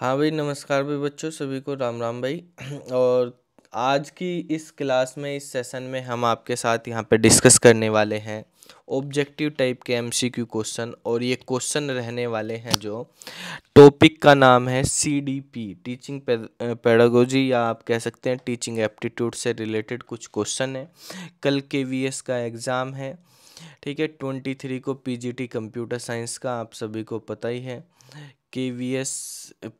हाँ भाई नमस्कार भाई बच्चों सभी को राम राम भाई और आज की इस क्लास में इस सेशन में हम आपके साथ यहाँ पे डिस्कस करने वाले हैं ऑब्जेक्टिव टाइप के एमसीक्यू क्वेश्चन और ये क्वेश्चन रहने वाले हैं जो टॉपिक का नाम है सीडीपी टीचिंग पेडागोजी या आप कह सकते हैं टीचिंग एप्टीट्यूड से रिलेटेड कुछ क्वेश्चन है कल के वीएस का एग्ज़ाम है ठीक है ट्वेंटी थ्री को पी कंप्यूटर साइंस का आप सभी को पता ही है K V S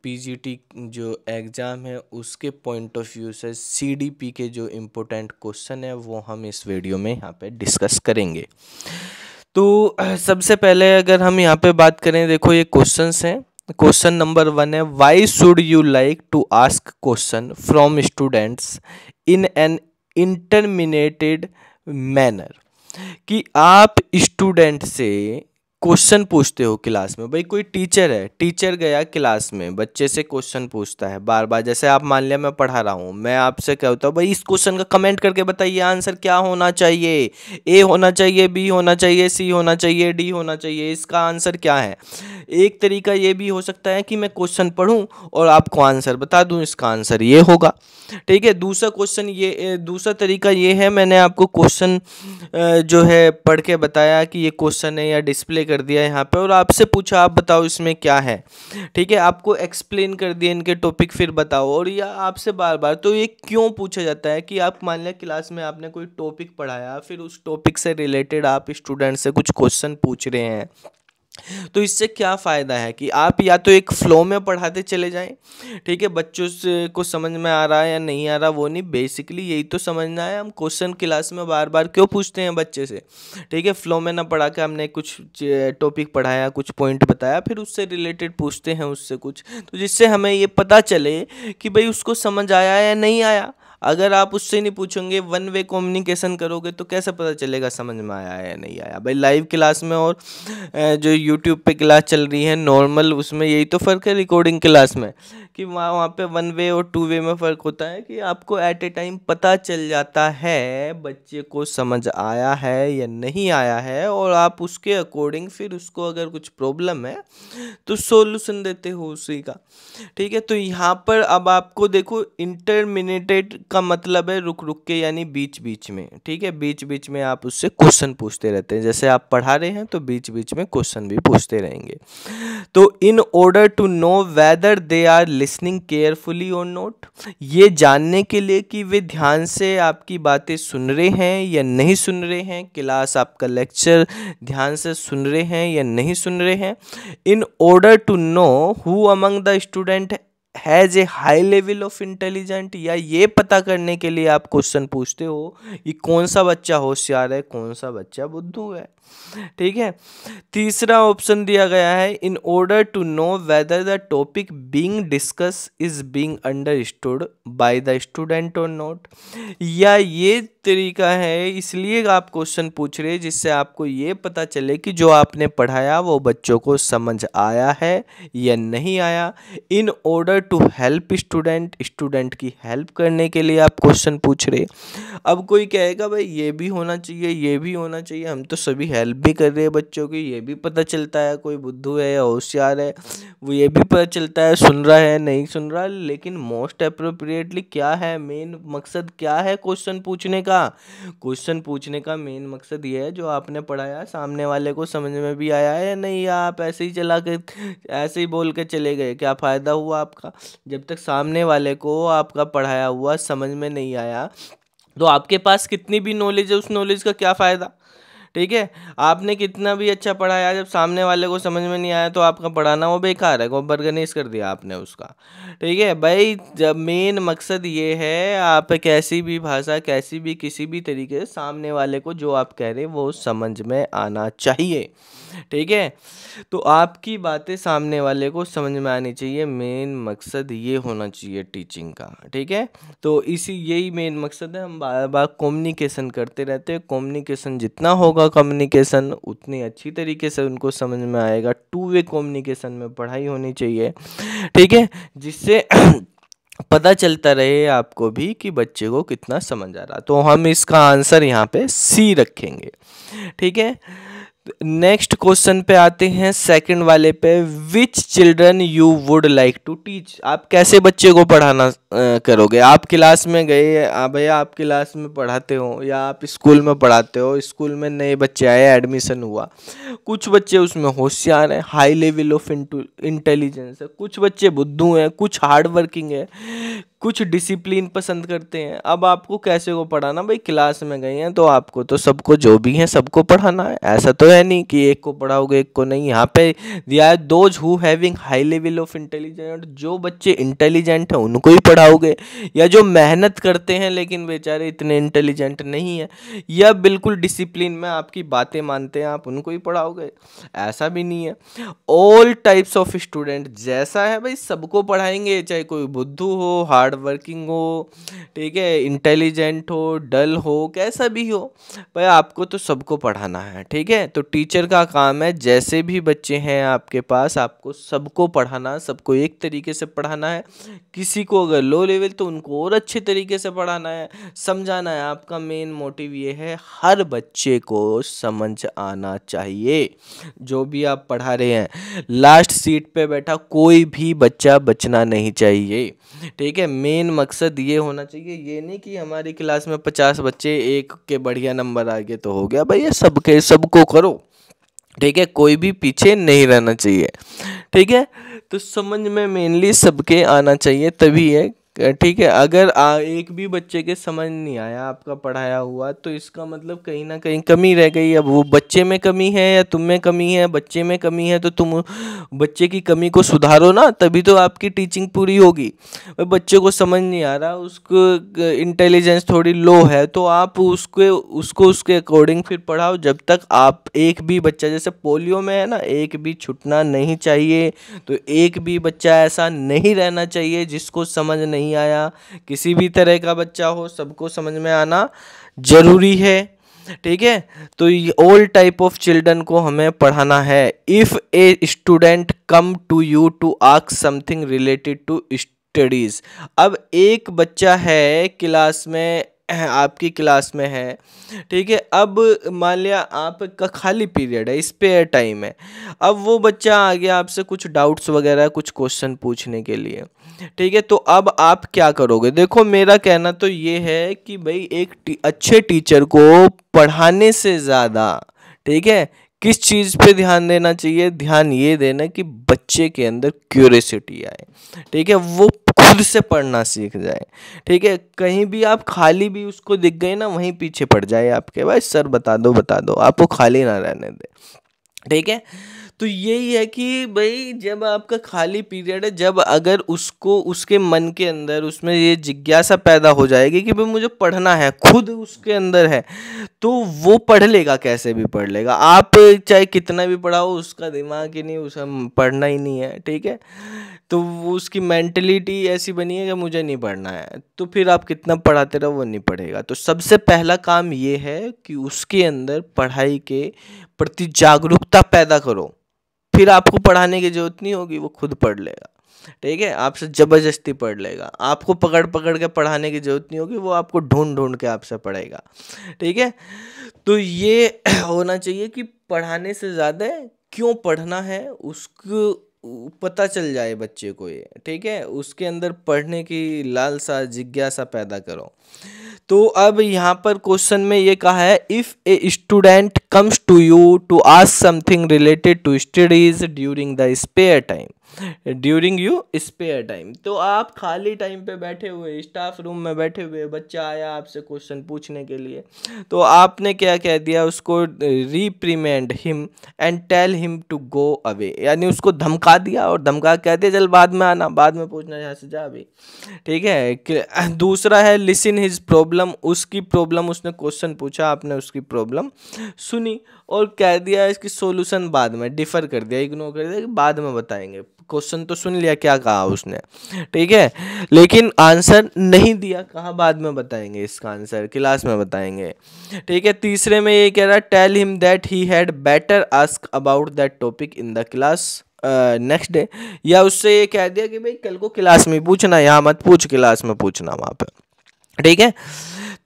P G T जो एग्ज़ाम है उसके पॉइंट ऑफ व्यू से सी डी पी के जो इम्पोर्टेंट क्वेश्चन है वो हम इस वीडियो में यहाँ पे डिस्कस करेंगे तो सबसे पहले अगर हम यहाँ पे बात करें देखो ये क्वेश्चंस हैं क्वेश्चन नंबर वन है why should you like to ask question from students in an interminated manner कि आप स्टूडेंट से क्वेश्चन पूछते हो क्लास में भाई कोई टीचर है टीचर गया क्लास में बच्चे से क्वेश्चन पूछता है बार बार जैसे आप मान लिया मैं पढ़ा रहा हूँ मैं आपसे कहता हूँ भाई इस क्वेश्चन का कमेंट करके बताइए आंसर क्या होना चाहिए ए होना चाहिए बी होना चाहिए सी होना चाहिए डी होना चाहिए इसका आंसर क्या है एक तरीका ये भी हो सकता है कि मैं क्वेश्चन पढ़ूँ और आपको आंसर बता दूँ इसका आंसर ये होगा ठीक है दूसरा क्वेश्चन ये दूसरा तरीका ये है मैंने आपको क्वेश्चन जो है पढ़ के बताया कि ये क्वेश्चन है या डिस्प्ले कर दिया यहाँ पे और आपसे पूछा आप बताओ इसमें क्या है ठीक है आपको एक्सप्लेन कर दिया इनके टॉपिक फिर बताओ और या आपसे बार बार तो ये क्यों पूछा जाता है कि आप मान लिया क्लास में आपने कोई टॉपिक पढ़ाया फिर उस टॉपिक से रिलेटेड आप स्टूडेंट से कुछ क्वेश्चन पूछ रहे हैं तो इससे क्या फ़ायदा है कि आप या तो एक फ़्लो में पढ़ाते चले जाएं ठीक है बच्चों से को समझ में आ रहा है या नहीं आ रहा वो नहीं बेसिकली यही तो समझना है हम क्वेश्चन क्लास में बार बार क्यों पूछते हैं बच्चे से ठीक है फ़्लो में ना पढ़ा के हमने कुछ टॉपिक पढ़ाया कुछ पॉइंट बताया फिर उससे रिलेटेड पूछते हैं उससे कुछ तो जिससे हमें ये पता चले कि भाई उसको समझ आया या नहीं आया अगर आप उससे नहीं पूछोगे वन वे कम्युनिकेशन करोगे तो कैसे पता चलेगा समझ में आया या नहीं आया भाई लाइव क्लास में और जो यूट्यूब पे क्लास चल रही है नॉर्मल उसमें यही तो फ़र्क है रिकॉर्डिंग क्लास में कि वहाँ वहाँ पर वन वे और टू वे में फ़र्क होता है कि आपको एट ए टाइम पता चल जाता है बच्चे को समझ आया है या नहीं आया है और आप उसके अकॉर्डिंग फिर उसको अगर कुछ प्रॉब्लम है तो सोल्यूशन देते हो उसी का ठीक है तो यहाँ पर अब आपको देखो इंटरमिनेटेड का मतलब है रुक रुक के यानी बीच बीच में ठीक है बीच बीच में आप उससे क्वेश्चन पूछते रहते हैं जैसे आप पढ़ा रहे हैं तो बीच बीच में क्वेश्चन भी पूछते रहेंगे तो in order to know whether they are listening carefully और नोट ये जानने के लिए कि वे ध्यान से आपकी बातें सुन रहे हैं या नहीं सुन रहे हैं क्लास आपका लेक्चर ध्यान से सुन रहे हैं या नहीं सुन रहे हैं in order to know who among the student has a high level of intelligent या ये पता करने के लिए आप क्वेश्चन पूछते हो कि कौन सा बच्चा होशियार है कौन सा बच्चा बुद्धू है ठीक है तीसरा ऑप्शन दिया गया है in order to know whether the topic being discussed is under understood by the student और नॉट या ये तरीका है इसलिए आप क्वेश्चन पूछ रहे जिससे आपको ये पता चले कि जो आपने पढ़ाया वो बच्चों को समझ आया है या नहीं आया in order to help student student की हेल्प करने के लिए आप क्वेश्चन पूछ रहे अब कोई कहेगा भाई ये भी होना चाहिए ये भी होना चाहिए हम तो सभी हेल्प भी कर रहे हैं बच्चों की ये भी पता चलता है कोई बुद्धू है या होशियार है वो ये भी पता चलता है सुन रहा है नहीं सुन रहा लेकिन मोस्ट अप्रोप्रिएटली क्या है मेन मकसद क्या है क्वेश्चन पूछने का क्वेश्चन पूछने का मेन मकसद ये है जो आपने पढ़ाया सामने वाले को समझ में भी आया है नहीं आप ऐसे ही चला के ऐसे ही बोल के चले गए क्या फ़ायदा हुआ आपका जब तक सामने वाले को आपका पढ़ाया हुआ समझ में नहीं आया तो आपके पास कितनी भी नॉलेज है उस नॉलेज का क्या फ़ायदा ठीक है आपने कितना भी अच्छा पढ़ाया जब सामने वाले को समझ में नहीं आया तो आपका पढ़ाना वो बेकार है वो बर्गनीज कर दिया आपने उसका ठीक है भाई जब मेन मकसद ये है आप कैसी भी भाषा कैसी भी किसी भी तरीके से सामने वाले को जो आप कह रहे वो समझ में आना चाहिए ठीक है तो आपकी बातें सामने वाले को समझ में आनी चाहिए मेन मकसद ये होना चाहिए टीचिंग का ठीक है तो इसी यही मेन मकसद है हम बार बार कम्युनिकेशन करते रहते हैं कम्युनिकेशन जितना होगा होगा कम्युनिकेशन उतनी अच्छी तरीके से उनको समझ में आएगा टू वे कम्युनिकेशन में पढ़ाई होनी चाहिए ठीक है जिससे पता चलता रहे आपको भी कि बच्चे को कितना समझ आ रहा तो हम इसका आंसर यहाँ पे सी रखेंगे ठीक है नेक्स्ट क्वेश्चन पे आते हैं सेकंड वाले पे which children you would like to teach आप कैसे बच्चे को पढ़ाना करोगे आप क्लास में गए भैया आप क्लास में पढ़ाते हो या आप स्कूल में पढ़ाते हो स्कूल में नए बच्चे आए एडमिशन हुआ कुछ बच्चे उसमें होशियार हैं हाई लेवल ऑफ इंटेलिजेंस है कुछ बच्चे बुद्धू हैं कुछ हार्ड वर्किंग है कुछ डिसिप्लिन पसंद करते हैं अब आपको कैसे को पढ़ाना भाई क्लास में गए हैं तो आपको तो सबको जो भी हैं सबको पढ़ाना है ऐसा तो है नहीं कि एक को पढ़ाओगे एक को नहीं यहाँ पे दिया है those who having high level of intelligent जो बच्चे इंटेलिजेंट हैं उनको ही पढ़ाओगे या जो मेहनत करते हैं लेकिन बेचारे इतने इंटेलिजेंट नहीं है या बिल्कुल डिसिप्लिन में आपकी बातें मानते हैं आप उनको ही पढ़ाओगे ऐसा भी नहीं है ऑल टाइप्स ऑफ स्टूडेंट जैसा है भाई सबको पढ़ाएंगे चाहे कोई बुद्धू हो हार्ड हार्ड वर्किंग हो ठीक है इंटेलिजेंट हो डल हो कैसा भी हो भाई आपको तो सबको पढ़ाना है ठीक है तो टीचर का काम है जैसे भी बच्चे हैं आपके पास आपको सबको पढ़ाना सबको एक तरीके से पढ़ाना है किसी को अगर लो लेवल तो उनको और अच्छे तरीके से पढ़ाना है समझाना है आपका मेन मोटिव ये है हर बच्चे को समझ आना चाहिए जो भी आप पढ़ा रहे हैं लास्ट सीट पे बैठा कोई भी बच्चा बचना नहीं चाहिए ठीक है मेन मकसद ये होना चाहिए ये नहीं कि हमारी क्लास में पचास बच्चे एक के बढ़िया नंबर आ गए तो हो गया भैया सबके सबको करो ठीक है कोई भी पीछे नहीं रहना चाहिए ठीक है तो समझ में मेनली सबके आना चाहिए तभी है ठीक है अगर आ, एक भी बच्चे के समझ नहीं आया आपका पढ़ाया हुआ तो इसका मतलब कहीं ना कहीं कमी रह गई अब वो बच्चे में कमी है या तुम में कमी है बच्चे में कमी है तो तुम बच्चे की कमी को सुधारो ना तभी तो आपकी टीचिंग पूरी होगी बच्चे को समझ नहीं आ रहा उसको इंटेलिजेंस थोड़ी लो है तो आप उसके उसको उसके अकॉर्डिंग फिर पढ़ाओ जब तक आप एक भी बच्चा जैसे पोलियो में है ना एक भी छुटना नहीं चाहिए तो एक भी बच्चा ऐसा नहीं रहना चाहिए जिसको समझ नहीं नहीं आया किसी भी तरह का बच्चा हो सबको समझ में आना ज़रूरी है ठीक है तो ओल्ड टाइप ऑफ चिल्ड्रन को हमें पढ़ाना है if a student come to you to ask something related to studies अब एक बच्चा है क्लास में आपकी क्लास में है ठीक है अब मान लिया आपका खाली पीरियड है स्पेयर टाइम है अब वो बच्चा आ गया आपसे कुछ डाउट्स वगैरह कुछ क्वेश्चन पूछने के लिए ठीक है तो अब आप क्या करोगे देखो मेरा कहना तो ये है कि भाई एक टी, अच्छे टीचर को पढ़ाने से ज़्यादा ठीक है किस चीज़ पे ध्यान देना चाहिए ध्यान ये देना कि बच्चे के अंदर क्यूरसिटी आए ठीक है वो खुद से पढ़ना सीख जाए ठीक है कहीं भी आप खाली भी उसको दिख गए ना वहीं पीछे पड़ जाए आपके भाई सर बता दो बता दो आपको खाली ना रहने दे ठीक है तो यही है कि भाई जब आपका खाली पीरियड है जब अगर उसको उसके मन के अंदर उसमें ये जिज्ञासा पैदा हो जाएगी कि भाई मुझे पढ़ना है खुद उसके अंदर है तो वो पढ़ लेगा कैसे भी पढ़ लेगा आप चाहे कितना भी पढ़ाओ उसका दिमाग ही नहीं उसे पढ़ना ही नहीं है ठीक है तो उसकी मैंटलिटी ऐसी बनी है कि मुझे नहीं पढ़ना है तो फिर आप कितना पढ़ाते रहो वो नहीं पढ़ेगा तो सबसे पहला काम ये है कि उसके अंदर पढ़ाई के प्रति जागरूकता पैदा करो फिर आपको पढ़ाने की जरूरत नहीं होगी वो खुद पढ़ लेगा ठीक है आपसे ज़बरदस्ती पढ़ लेगा आपको पकड़ पकड़ के पढ़ाने की ज़रूरत नहीं होगी वो आपको ढूंढ ढूंढ के आपसे पढ़ेगा ठीक है तो ये होना चाहिए कि पढ़ाने से ज़्यादा क्यों पढ़ना है उसको पता चल जाए बच्चे को ये ठीक है उसके अंदर पढ़ने की लालसा जिज्ञासा पैदा करो तो अब यहाँ पर क्वेश्चन में ये कहा है if a student comes to you to ask something related to studies during the spare time during you spare time तो आप खाली टाइम पे बैठे हुए स्टाफ रूम में बैठे हुए बच्चा आया आपसे क्वेश्चन पूछने के लिए तो आपने क्या कह दिया उसको reprimand him and tell him to go away यानी उसको धमका दिया और धमका कह दिया चल बाद में आना बाद में पूछना यहाँ से जा अभी ठीक है दूसरा है लिसन हिज प्रॉब्लम उसकी प्रॉब्लम उसने क्वेश्चन पूछा आपने उसकी प्रॉब्लम सुनी और कह दिया इसकी सोल्यूशन बाद में डिफ़र कर दिया इग्नोर कर दिया कि बाद में बताएंगे क्वेश्चन तो सुन लिया क्या कहा उसने ठीक है लेकिन आंसर नहीं दिया कहाँ बाद में बताएंगे इसका आंसर क्लास में बताएंगे ठीक है तीसरे में ये कह रहा है tell him that he had better ask about that topic in the class next day या उससे ये कह दिया कि भाई कल को क्लास में पूछना यहाँ मत पूछ क्लास में पूछना वहाँ पर ठीक है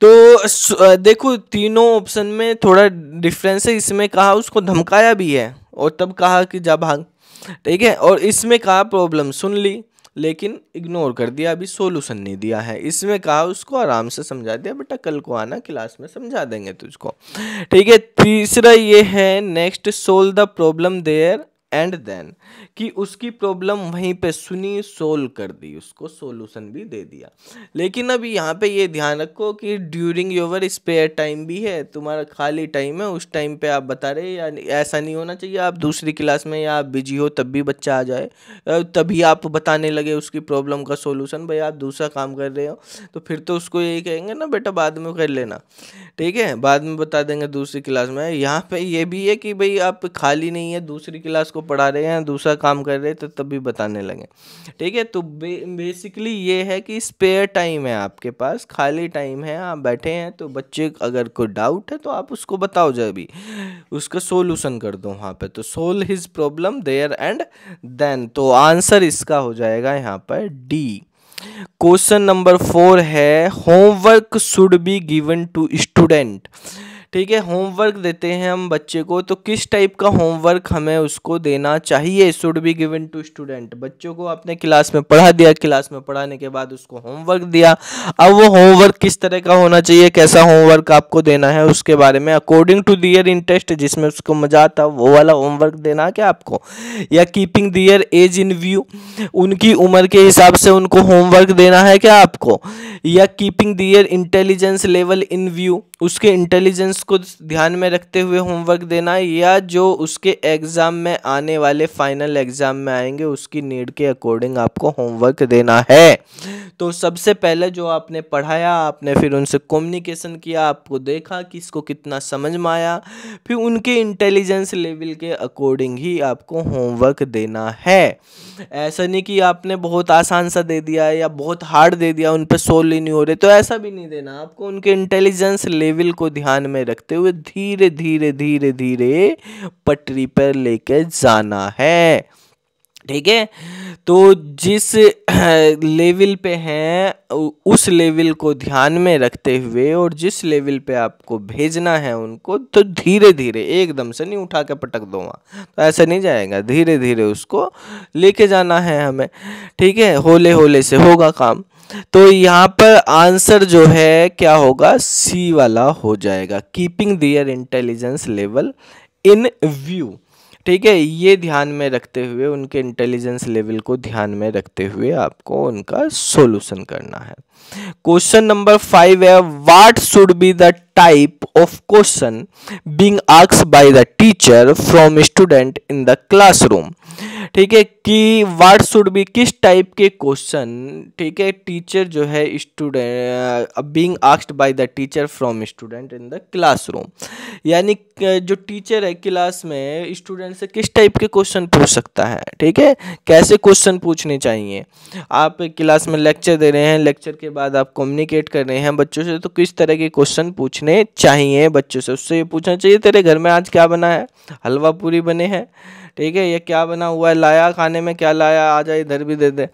तो देखो तीनों ऑप्शन में थोड़ा डिफरेंस है इसमें कहा उसको धमकाया भी है और तब कहा कि जा हाँ, भाग ठीक है और इसमें कहा प्रॉब्लम सुन ली लेकिन इग्नोर कर दिया अभी सोल्यूशन नहीं दिया है इसमें कहा उसको आराम से समझा दिया बेटा कल को आना क्लास में समझा देंगे तुझको ठीक है तीसरा ये है next solve the problem there and then कि उसकी प्रॉब्लम वहीं पे सुनी सोल्व कर दी उसको सोल्यूशन भी दे दिया लेकिन अब यहाँ पे ये ध्यान रखो कि ड्यूरिंग योवर स्पेयर टाइम भी है तुम्हारा खाली टाइम है उस टाइम पे आप बता रहे या ऐसा नहीं होना चाहिए आप दूसरी क्लास में या आप बिजी हो तब भी बच्चा आ जाए तभी आप बताने लगे उसकी प्रॉब्लम का सोल्यूशन भाई आप दूसरा काम कर रहे हो तो फिर तो उसको यही कहेंगे ना बेटा बाद में कर लेना ठीक है बाद में बता देंगे दूसरी क्लास में यहाँ पर यह भी है कि भाई आप खाली नहीं है दूसरी क्लास को पढ़ा रहे हैं दूसरा काम कर रहे हैं तो तब भी बताने लगे ठीक है तो बे, बेसिकली ये है कि स्पेयर टाइम है आपके पास खाली टाइम है आप बैठे हैं तो बच्चे अगर कोई डाउट है तो आप उसको बताओ जब भी उसका सोल्यूशन कर दो वहाँ पर तो solve his problem there and then तो आंसर इसका हो जाएगा यहाँ पर डी क्वेश्चन नंबर फोर है homework should be given to student ठीक है होमवर्क देते हैं हम बच्चे को तो किस टाइप का होमवर्क हमें उसको देना चाहिए should be given to student बच्चों को आपने क्लास में पढ़ा दिया क्लास में पढ़ाने के बाद उसको होमवर्क दिया अब वो होमवर्क किस तरह का होना चाहिए कैसा होमवर्क आपको देना है उसके बारे में अकॉर्डिंग टू दियर इंटरेस्ट जिसमें उसको मजा आता वो वाला होमवर्क देना क्या आपको या keeping their age in view उनकी उम्र के हिसाब से उनको होमवर्क देना है क्या आपको या keeping their intelligence level in view उसके इंटेलिजेंस क्वेश्चंस को ध्यान में रखते हुए होमवर्क देना या जो उसके एग्ज़ाम में आने वाले फाइनल एग्ज़ाम में आएंगे उसकी नीड के अकॉर्डिंग आपको होमवर्क देना है तो सबसे पहले जो आपने पढ़ाया आपने फिर उनसे कम्युनिकेशन किया आपको देखा कि इसको कितना समझ में आया फिर उनके इंटेलिजेंस लेवल के अकॉर्डिंग ही आपको होमवर्क देना है ऐसा नहीं कि आपने बहुत आसान सा दे दिया या बहुत हार्ड दे दिया उन पर सोल्व ही नहीं हो रहे तो ऐसा भी नहीं देना आपको उनके इंटेलिजेंस लेवल को ध्यान में रखते हुए धीरे धीरे धीरे धीरे पटरी पर लेकर जाना है ठीक है तो जिस लेवल पे हैं उस लेवल को ध्यान में रखते हुए और जिस लेवल पे आपको भेजना है उनको तो धीरे धीरे एकदम से नहीं उठा के पटक दो वहाँ तो ऐसा नहीं जाएगा धीरे धीरे उसको लेके जाना है हमें ठीक है होले होले से होगा काम तो यहाँ पर आंसर जो है क्या होगा सी वाला हो जाएगा keeping their intelligence level in view ठीक है ये ध्यान में रखते हुए उनके इंटेलिजेंस लेवल को ध्यान में रखते हुए आपको उनका सोल्यूशन करना है क्वेश्चन नंबर फाइव है what should be the type of question being आक्स by the teacher from student in the classroom ठीक है कि वाट शुड बी किस टाइप के क्वेश्चन ठीक है टीचर जो है student being asked by the teacher from student in the classroom यानी uh, जो टीचर है क्लास में स्टूडेंट से किस टाइप के क्वेश्चन पूछ सकता है ठीक है कैसे क्वेश्चन पूछने चाहिए आप क्लास में लेक्चर दे रहे हैं लेक्चर के बाद आप कम्युनिकेट कर रहे हैं बच्चों से तो किस तरह के क्वेश्चन पूछने चाहिए बच्चों से उससे ये पूछना चाहिए तेरे घर में आज क्या बना है हलवा पूरी बने हैं ठीक है या क्या बना बना हुआ है लाया खाने में क्या लाया आ जाए इधर भी दे दे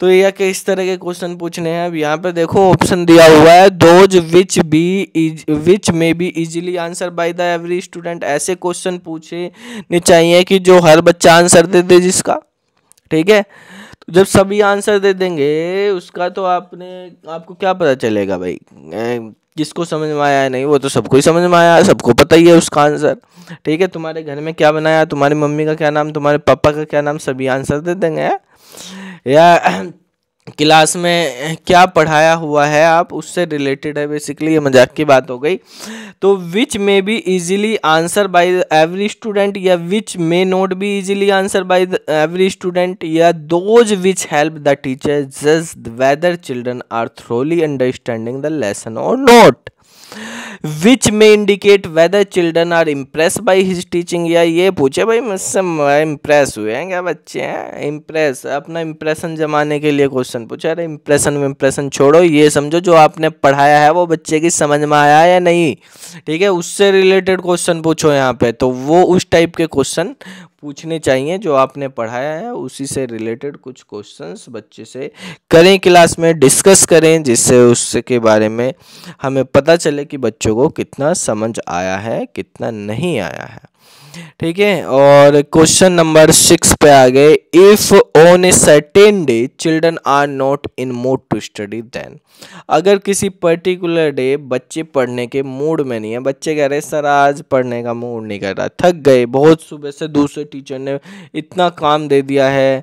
तो यह कि इस तरह के क्वेश्चन पूछने हैं अब यहाँ पे देखो ऑप्शन दिया हुआ है those which be which may be easily answer by the every student ऐसे क्वेश्चन पूछे चाहिए कि जो हर बच्चा आंसर दे दे जिसका ठीक है तो जब सभी आंसर दे देंगे उसका तो आपने आपको क्या पता चलेगा भाई जिसको समझ में आया नहीं वो तो सबको ही समझ में आया सबको पता ही है उसका आंसर ठीक है तुम्हारे घर में क्या बनाया तुम्हारी मम्मी का क्या नाम तुम्हारे पापा का क्या नाम सभी आंसर दे देंगे या क्लास में क्या पढ़ाया हुआ है आप उससे रिलेटेड है बेसिकली ये मजाक की बात हो गई तो which may be easily answer by every student या which may not be easily answer by every student या those which help the teacher जज whether children are thoroughly understanding the lesson और not which may indicate whether children are impress by his teaching या ये पूछे भाई मुझसे impress हुए हैं क्या बच्चे हैं इम्प्रेस अपना इम्प्रेशन जमाने के लिए क्वेश्चन पूछा अरे इम्प्रेशन इम्प्रेशन छोड़ो ये समझो जो आपने पढ़ाया है वो बच्चे की समझ में आया या नहीं ठीक है उससे रिलेटेड क्वेश्चन पूछो यहाँ पे तो वो उस टाइप के क्वेश्चन पूछने चाहिए जो आपने पढ़ाया है उसी से रिलेटेड कुछ क्वेश्चंस बच्चे से करें क्लास में डिस्कस करें जिससे उसके बारे में हमें पता चले कि बच्चों को कितना समझ आया है कितना नहीं आया है ठीक है और क्वेश्चन नंबर सिक्स पे आ गए if on a certain day children are not in mood to study then अगर किसी पर्टिकुलर डे बच्चे पढ़ने के मूड में नहीं है बच्चे कह रहे सर आज पढ़ने का मूड नहीं कर रहा थक गए बहुत सुबह से दूसरे टीचर ने इतना काम दे दिया है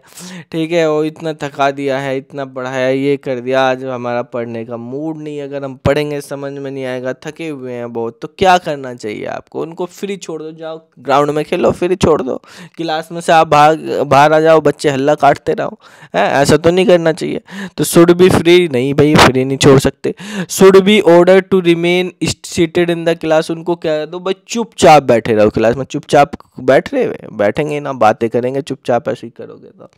ठीक है और इतना थका दिया है इतना पढ़ाया ये कर दिया आज हमारा पढ़ने का मूड नहीं अगर हम पढ़ेंगे समझ में नहीं आएगा थके हुए हैं बहुत तो क्या करना चाहिए आपको उनको फ्री छोड़ दो जाओ ग्राउंड में खेलो फिर छोड़ दो क्लास में से आप भाग बाहर आ जाओ बच्चे हल्ला काटते रहो है ऐसा तो नहीं करना चाहिए तो शुड भी फ्री नहीं भाई फ्री नहीं छोड़ सकते should be order to remain seated in the class उनको कह दो भाई चुपचाप बैठे रहो क्लास में चुपचाप बैठ रहे बैठेंगे ना बातें करेंगे चुपचाप ऐसे ही करोगे तो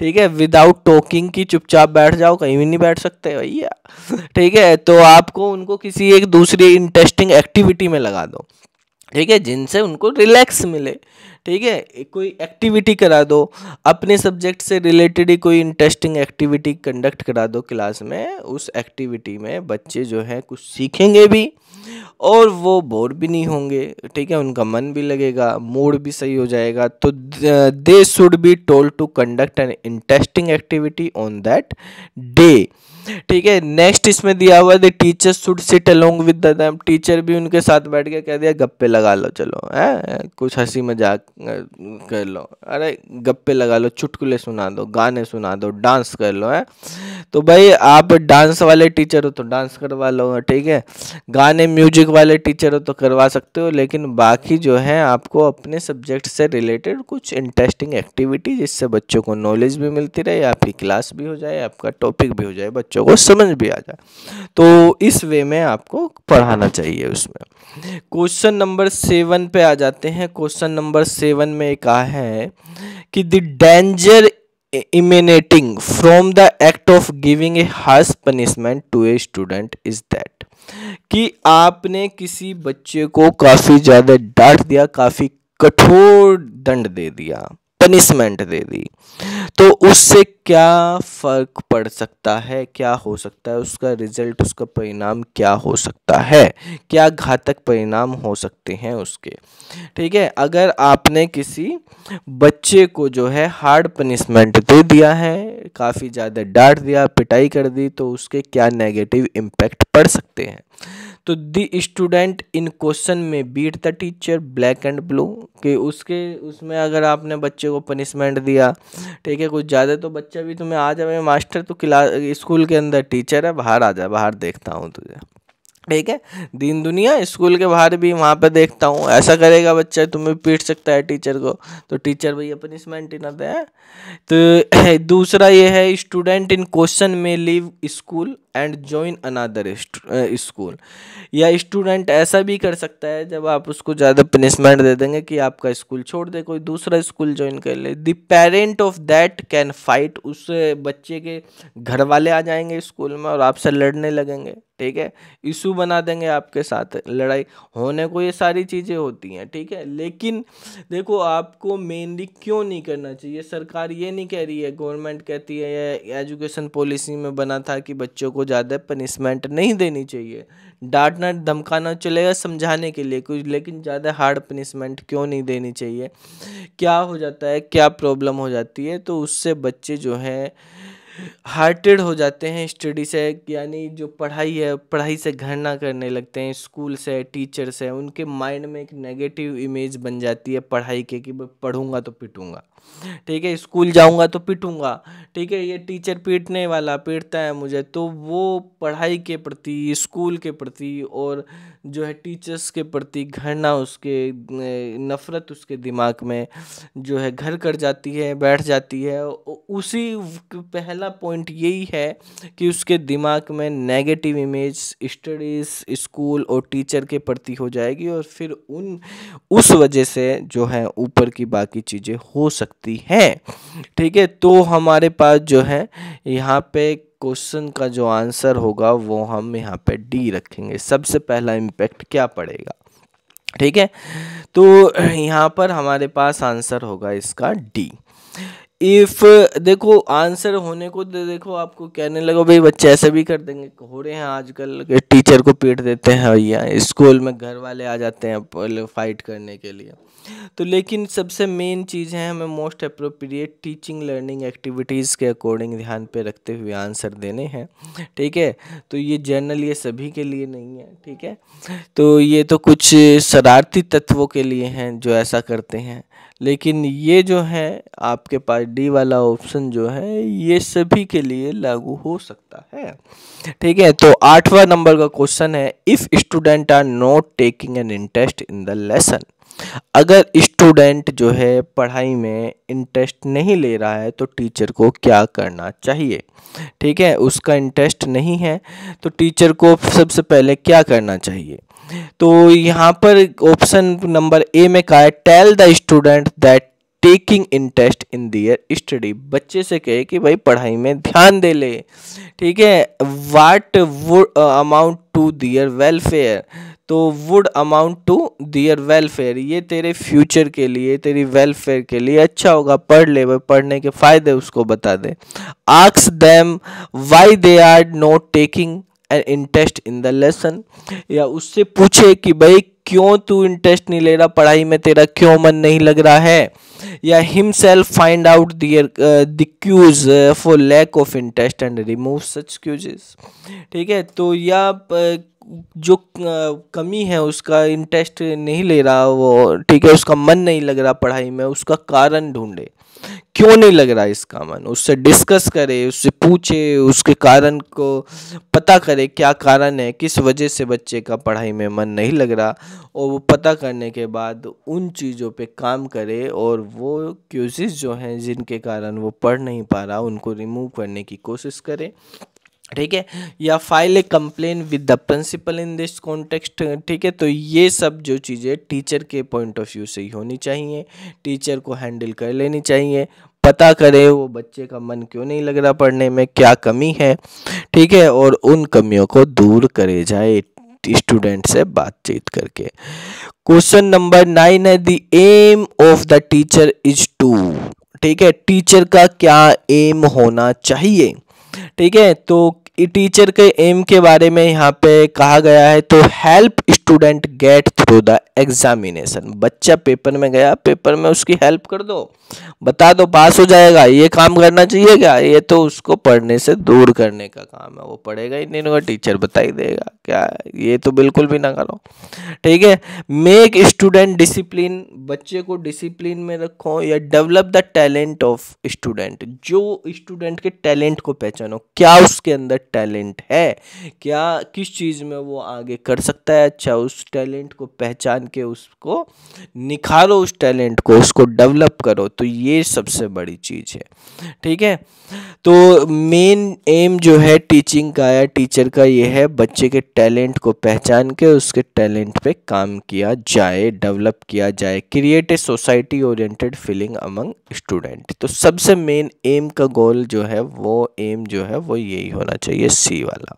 ठीक है विदाउट टॉकिंग की चुपचाप बैठ जाओ कहीं भी नहीं बैठ सकते भैया ठीक है तो आपको उनको किसी एक दूसरी इंटरेस्टिंग एक्टिविटी में लगा दो ठीक है जिनसे उनको रिलैक्स मिले ठीक है कोई एक्टिविटी करा दो अपने सब्जेक्ट से रिलेटेड ही कोई इंटरेस्टिंग एक्टिविटी कंडक्ट करा दो क्लास में उस एक्टिविटी में बच्चे जो हैं कुछ सीखेंगे भी और वो बोर भी नहीं होंगे ठीक है उनका मन भी लगेगा मूड भी सही हो जाएगा तो they should be told to conduct an interesting activity on that day ठीक है नेक्स्ट इसमें दिया हुआ the teacher should sit along with them teacher भी उनके साथ बैठ के कह दिया गप्पे लगा लो चलो है कुछ हंसी मजाक कर लो अरे गप्पे लगा लो चुटकुले सुना दो गाने सुना दो डांस कर लो है तो भाई आप डांस वाले टीचर हो तो डांस करवा लो ठीक है गाने म्यूजिक वाले टीचर हो तो करवा सकते हो लेकिन बाकी जो है आपको अपने सब्जेक्ट से रिलेटेड कुछ इंटरेस्टिंग एक्टिविटी जिससे बच्चों को नॉलेज भी मिलती रहे आपकी क्लास भी हो जाए आपका टॉपिक भी हो जाए बच्चों बच्चों को समझ भी आ जाए तो इस वे में आपको पढ़ाना चाहिए उसमें क्वेश्चन नंबर सेवन पे आ जाते हैं क्वेश्चन नंबर सेवन में कहा है कि the danger emanating from the act of giving a harsh punishment to a student is that कि आपने किसी बच्चे को काफ़ी ज़्यादा डांट दिया काफ़ी कठोर दंड दे दिया पनिशमेंट दे दी तो उससे क्या फ़र्क पड़ सकता है क्या हो सकता है उसका रिजल्ट उसका परिणाम क्या हो सकता है क्या घातक परिणाम हो सकते हैं उसके ठीक है अगर आपने किसी बच्चे को जो है हार्ड पनिशमेंट दे दिया है काफ़ी ज़्यादा डांट दिया पिटाई कर दी तो उसके क्या नेगेटिव इम्पैक्ट पड़ सकते हैं तो दी स्टूडेंट इन क्वेश्चन में beat the teacher black and blue कि उसके उसमें अगर आपने बच्चे को पनिशमेंट दिया ठीक है कुछ ज़्यादा तो बच्चा भी तुम्हें आ जाए मास्टर तो क्लास स्कूल के अंदर टीचर है बाहर आ जाए बाहर देखता हूँ तुझे ठीक है दीन दुनिया स्कूल के बाहर भी वहाँ पे देखता हूँ ऐसा करेगा बच्चा तुम्हें पीट सकता है टीचर को तो टीचर भैया पनिशमेंट ही ना दे तो दूसरा ये है स्टूडेंट इन क्वेश्चन में leave school and join another school या स्टूडेंट ऐसा भी कर सकता है जब आप उसको ज़्यादा पनिशमेंट दे देंगे कि आपका स्कूल छोड़ दे कोई दूसरा स्कूल ज्वाइन कर ले the parent of that can fight उस बच्चे के घर वाले आ जाएंगे स्कूल में और आपसे लड़ने लगेंगे ठीक है इशू बना देंगे आपके साथ लड़ाई होने को ये सारी चीज़ें होती हैं ठीक है लेकिन देखो आपको मेनली क्यों नहीं करना चाहिए सरकार ये नहीं कह रही है गवर्नमेंट कहती है एजुकेशन पॉलिसी में बना था कि बच्चों को ज़्यादा पनिशमेंट नहीं देनी चाहिए डांटना धमकाना चलेगा समझाने के लिए कुछ लेकिन ज़्यादा हार्ड पनिशमेंट क्यों नहीं देनी चाहिए क्या हो जाता है क्या प्रॉब्लम हो जाती है तो उससे बच्चे जो हैं हार्टेड हो जाते हैं स्टडी से यानी जो पढ़ाई है पढ़ाई से घृणा करने लगते हैं स्कूल से टीचर से उनके माइंड में एक नेगेटिव इमेज बन जाती है पढ़ाई के कि पढ़ूंगा तो पिटूंगा ठीक है स्कूल जाऊंगा तो पिटूंगा ठीक है ये टीचर पीटने वाला पीटता है मुझे तो वो पढ़ाई के प्रति स्कूल के प्रति और जो है टीचर्स के प्रति घृणा उसके नफ़रत उसके दिमाग में जो है घर कर जाती है बैठ जाती है उसी पहला पहला पॉइंट यही है कि उसके दिमाग में नेगेटिव इमेज स्टडीज़ स्कूल और टीचर के प्रति हो जाएगी और फिर उन उस वजह से जो है ऊपर की बाकी चीज़ें हो सकती हैं ठीक है तो हमारे पास जो है यहाँ पे क्वेश्चन का जो आंसर होगा वो हम यहाँ पे डी रखेंगे सबसे पहला इम्पैक्ट क्या पड़ेगा ठीक है तो यहाँ पर हमारे पास आंसर होगा इसका डी इफ देखो आंसर होने को दे देखो आपको कहने लगो भाई बच्चे ऐसे भी कर देंगे हो रहे हैं आजकल के टीचर को पीट देते हैं भैया स्कूल में घर वाले आ जाते हैं फाइट करने के लिए तो लेकिन सबसे मेन चीज़ है हमें most appropriate teaching learning activities के अकॉर्डिंग ध्यान पे रखते हुए आंसर देने हैं ठीक है तो ये जर्नल ये सभी के लिए नहीं है ठीक है तो ये तो कुछ शरारती तत्वों के लिए हैं जो ऐसा करते हैं लेकिन ये जो है आपके पास डी वाला ऑप्शन जो है ये सभी के लिए लागू हो सकता है ठीक है तो आठवां नंबर का क्वेश्चन है if student are not taking an interest in the lesson अगर स्टूडेंट जो है पढ़ाई में इंटरेस्ट नहीं ले रहा है तो टीचर को क्या करना चाहिए ठीक है उसका इंटरेस्ट नहीं है तो टीचर को सबसे पहले क्या करना चाहिए तो यहाँ पर ऑप्शन नंबर ए में कहा है tell the student that taking interest in their study बच्चे से कहे कि भाई पढ़ाई में ध्यान दे ले ठीक है what would amount to their welfare तो would amount to their welfare ये तेरे फ्यूचर के लिए तेरी वेलफेयर के लिए अच्छा होगा पढ़ ले भाई पढ़ने के फ़ायदे उसको बता दे आक्स them why they are not taking an interest in the lesson या उससे पूछे कि भाई क्यों तू इंटरेस्ट नहीं ले रहा पढ़ाई में तेरा क्यों मन नहीं लग रहा है या himself find out there the cause for lack of interest and remove such causes ठीक है तो या uh, जो कमी है उसका इंटरेस्ट नहीं ले रहा वो ठीक है उसका मन नहीं लग रहा पढ़ाई में उसका कारण ढूंढे क्यों नहीं लग रहा इसका मन उससे डिस्कस करे उससे पूछे उसके कारण को पता करे क्या कारण है किस वजह से बच्चे का पढ़ाई में मन नहीं लग रहा और वो पता करने के बाद उन चीज़ों पे काम करे और वो क्यूज़ जो हैं जिनके कारण वो पढ़ नहीं पा रहा उनको रिमूव करने की कोशिश करे ठीक है या file a complain with the principal in this context ठीक है तो ये सब जो चीज़ें टीचर के पॉइंट ऑफ व्यू से ही होनी चाहिए टीचर को हैंडल कर लेनी चाहिए पता करे वो बच्चे का मन क्यों नहीं लग रहा पढ़ने में क्या कमी है ठीक है और उन कमियों को दूर करे जाए स्टूडेंट से बातचीत करके क्वेश्चन नंबर नाइन है the aim of the teacher is to ठीक है टीचर का क्या एम होना चाहिए ठीक है तो टीचर के एम के बारे में यहाँ पे कहा गया है तो help student get through the examination बच्चा पेपर में गया पेपर में उसकी हेल्प कर दो बता दो पास हो जाएगा ये काम करना चाहिए क्या ये तो उसको पढ़ने से दूर करने का काम है वो पढ़ेगा ही नहीं होगा तो टीचर बता ही देगा क्या ये तो बिल्कुल भी ना करो ठीक है मेक स्टूडेंट डिसिप्लिन बच्चे को डिसिप्लिन में रखो या develop the talent of student जो स्टूडेंट के टैलेंट को पहचानो क्या उसके अंदर टैलेंट है क्या किस चीज़ में वो आगे कर सकता है अच्छा उस टैलेंट को पहचान के उसको निखारो उस टैलेंट को उसको डेवलप करो तो ये सबसे बड़ी चीज़ है ठीक है तो मेन एम जो है टीचिंग का या टीचर का ये है बच्चे के टैलेंट को पहचान के उसके टैलेंट पे काम किया जाए डेवलप किया जाए create a society oriented feeling among student तो सबसे मेन एम का गोल जो है वो एम जो है वो यही होना चाहिए सी वाला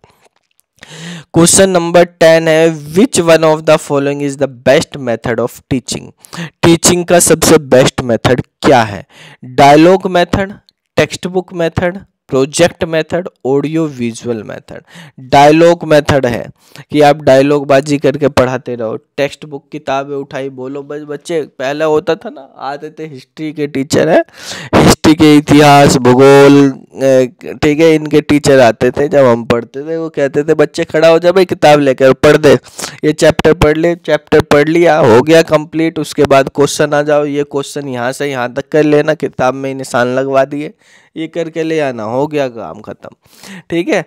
क्वेश्चन नंबर टेन है which one of the following is the best method of teaching teaching का सबसे बेस्ट मेथड क्या है dialogue method text book method project method audio visual method dialogue method है कि आप डायलॉग बाजी करके पढ़ाते रहो टेक्स्ट बुक किताबें उठाई बोलो बस बच्चे पहले होता था ना आते थे हिस्ट्री के टीचर हैं हिस्ट्री के इतिहास भूगोल ठीक है इनके टीचर आते थे जब हम पढ़ते थे वो कहते थे बच्चे खड़ा हो जाए भाई किताब लेकर पढ़ दे ये चैप्टर पढ़ ले चैप्टर पढ़ लिया हो गया कंप्लीट उसके बाद क्वेश्चन आ जाओ ये क्वेश्चन यहाँ से यहाँ तक कर लेना किताब में निशान लगवा दिए ये करके ले आना हो गया काम ख़त्म ठीक है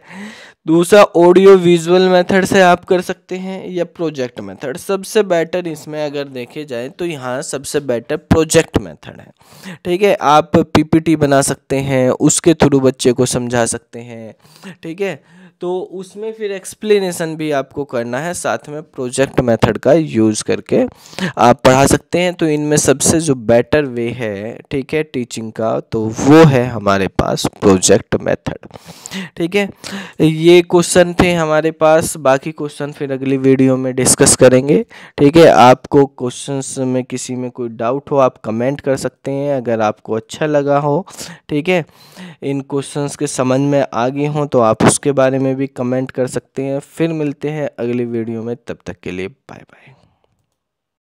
दूसरा ऑडियो विजुअल मेथड से आप कर सकते हैं या प्रोजेक्ट मेथड सबसे बेटर इसमें अगर देखे जाए तो यहाँ सबसे बेटर प्रोजेक्ट मेथड है ठीक है आप पीपीटी बना सकते हैं उसके थ्रू बच्चे को समझा सकते हैं ठीक है तो उसमें फिर एक्सप्लेनेशन भी आपको करना है साथ में प्रोजेक्ट मेथड का यूज़ करके आप पढ़ा सकते हैं तो इनमें सबसे जो बेटर वे है ठीक है टीचिंग का तो वो है हमारे पास प्रोजेक्ट मेथड ठीक है ये क्वेश्चन थे हमारे पास बाकी क्वेश्चन फिर अगली वीडियो में डिस्कस करेंगे ठीक है आपको क्वेश्चन में किसी में कोई डाउट हो आप कमेंट कर सकते हैं अगर आपको अच्छा लगा हो ठीक है इन क्वेश्चन के समझ में आ गए हों तो आप उसके बारे में में भी कमेंट कर सकते हैं फिर मिलते हैं अगली वीडियो में तब तक के लिए बाय बाय